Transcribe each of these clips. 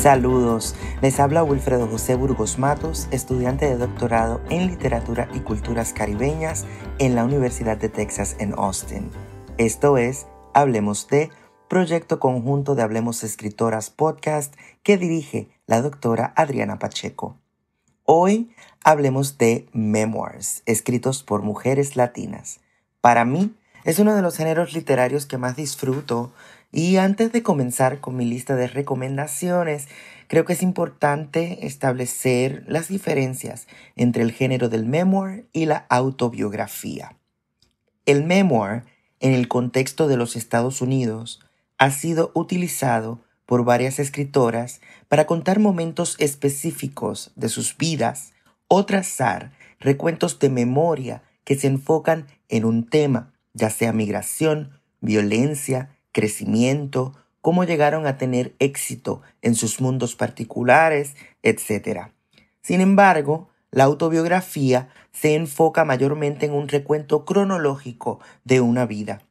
Saludos, les habla Wilfredo José Burgos Matos, estudiante de doctorado en Literatura y Culturas Caribeñas en la Universidad de Texas en Austin. Esto es Hablemos de, proyecto conjunto de Hablemos Escritoras Podcast que dirige la doctora Adriana Pacheco. Hoy hablemos de memoirs, escritos por mujeres latinas. Para mí, es uno de los géneros literarios que más disfruto y antes de comenzar con mi lista de recomendaciones, creo que es importante establecer las diferencias entre el género del memoir y la autobiografía. El memoir, en el contexto de los Estados Unidos, ha sido utilizado por varias escritoras para contar momentos específicos de sus vidas o trazar recuentos de memoria que se enfocan en un tema, ya sea migración, violencia, crecimiento, cómo llegaron a tener éxito en sus mundos particulares, etc. Sin embargo, la autobiografía se enfoca mayormente en un recuento cronológico de una vida.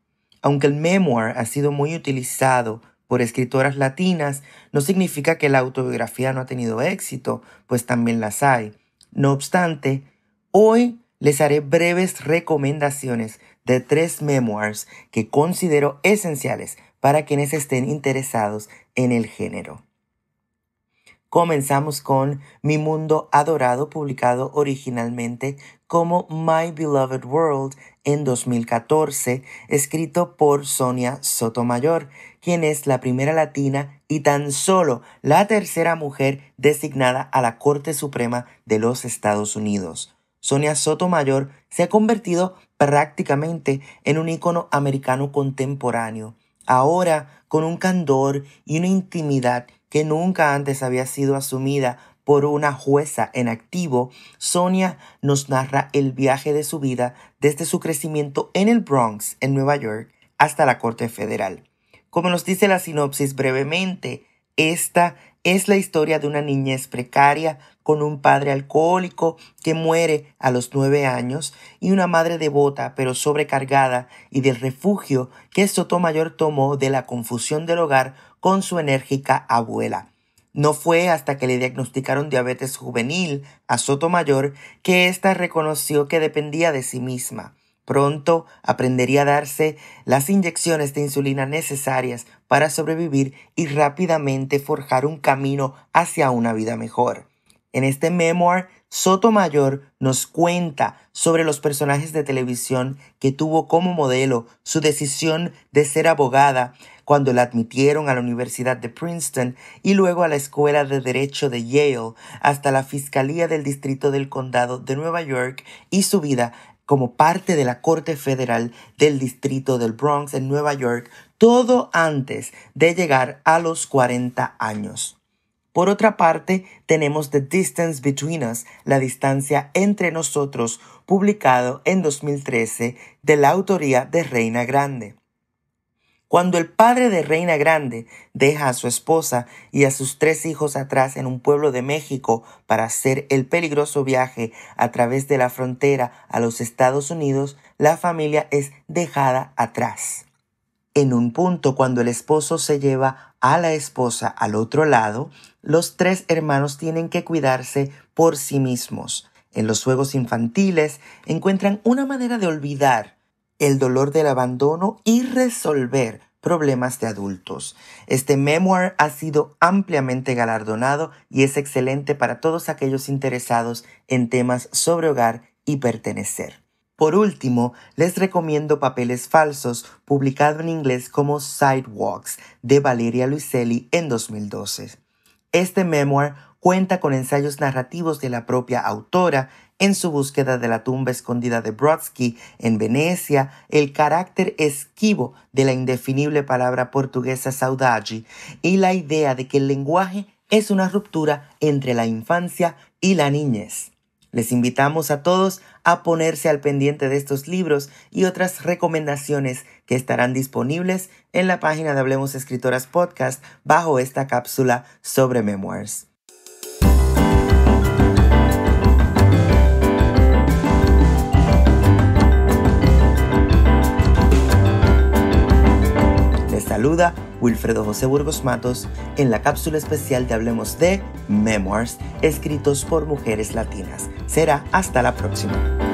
Aunque el memoir ha sido muy utilizado por escritoras latinas, no significa que la autobiografía no ha tenido éxito, pues también las hay. No obstante, hoy les haré breves recomendaciones de tres memoirs que considero esenciales para quienes estén interesados en el género. Comenzamos con Mi Mundo Adorado, publicado originalmente como My Beloved World en 2014, escrito por Sonia Sotomayor, quien es la primera latina y tan solo la tercera mujer designada a la Corte Suprema de los Estados Unidos. Sonia Sotomayor se ha convertido prácticamente en un icono americano contemporáneo, ahora con un candor y una intimidad que nunca antes había sido asumida por una jueza en activo, Sonia nos narra el viaje de su vida desde su crecimiento en el Bronx, en Nueva York, hasta la Corte Federal. Como nos dice la sinopsis brevemente, esta es la historia de una niñez precaria con un padre alcohólico que muere a los nueve años y una madre devota pero sobrecargada y del refugio que Sotomayor tomó de la confusión del hogar con su enérgica abuela. No fue hasta que le diagnosticaron diabetes juvenil a Sotomayor que ésta reconoció que dependía de sí misma. Pronto aprendería a darse las inyecciones de insulina necesarias para sobrevivir y rápidamente forjar un camino hacia una vida mejor. En este memoir, Sotomayor nos cuenta sobre los personajes de televisión que tuvo como modelo, su decisión de ser abogada cuando la admitieron a la Universidad de Princeton y luego a la Escuela de Derecho de Yale, hasta la Fiscalía del Distrito del Condado de Nueva York y su vida como parte de la Corte Federal del Distrito del Bronx en Nueva York, todo antes de llegar a los 40 años. Por otra parte, tenemos The Distance Between Us, la distancia entre nosotros, publicado en 2013 de la autoría de Reina Grande. Cuando el padre de Reina Grande deja a su esposa y a sus tres hijos atrás en un pueblo de México para hacer el peligroso viaje a través de la frontera a los Estados Unidos, la familia es dejada atrás. En un punto, cuando el esposo se lleva a la esposa al otro lado, los tres hermanos tienen que cuidarse por sí mismos. En los juegos infantiles encuentran una manera de olvidar el dolor del abandono y resolver problemas de adultos. Este memoir ha sido ampliamente galardonado y es excelente para todos aquellos interesados en temas sobre hogar y pertenecer. Por último, les recomiendo Papeles Falsos, publicado en inglés como Sidewalks, de Valeria Luiselli en 2012. Este memoir cuenta con ensayos narrativos de la propia autora en su búsqueda de la tumba escondida de Brodsky en Venecia, el carácter esquivo de la indefinible palabra portuguesa saudade y la idea de que el lenguaje es una ruptura entre la infancia y la niñez. Les invitamos a todos a ponerse al pendiente de estos libros y otras recomendaciones que estarán disponibles en la página de Hablemos Escritoras Podcast bajo esta cápsula sobre memoirs. Les saluda Wilfredo José Burgos Matos en la cápsula especial de Hablemos de Memoirs, escritos por mujeres latinas. Será hasta la próxima.